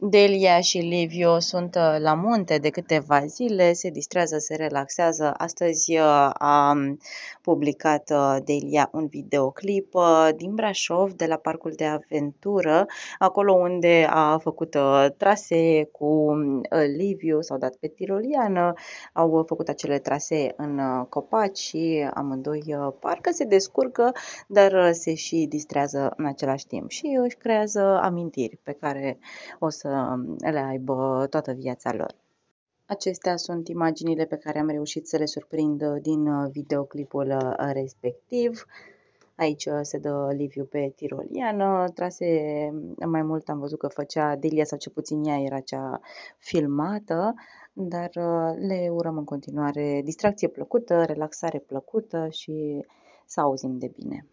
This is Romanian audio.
Delia și Livio sunt uh, la munte de câteva zile, se distrează, se relaxează. Astăzi uh, a publicat uh, Delia un videoclip din Brașov, de la Parcul de Aventură, acolo unde a făcut trasee cu Liviu, s-au dat pe tiroliană, au făcut acele trasee în copaci și amândoi parcă se descurcă, dar se și distrează în același timp și își creează amintiri pe care o să să um, le aibă toată viața lor. Acestea sunt imaginile pe care am reușit să le surprind uh, din uh, videoclipul uh, respectiv. Aici se dă Liviu pe tiroliană, trase um, mai mult am văzut că făcea Delia sau ce puțin ea era cea filmată, dar le urăm în continuare distracție plăcută, relaxare plăcută și să auzim de bine.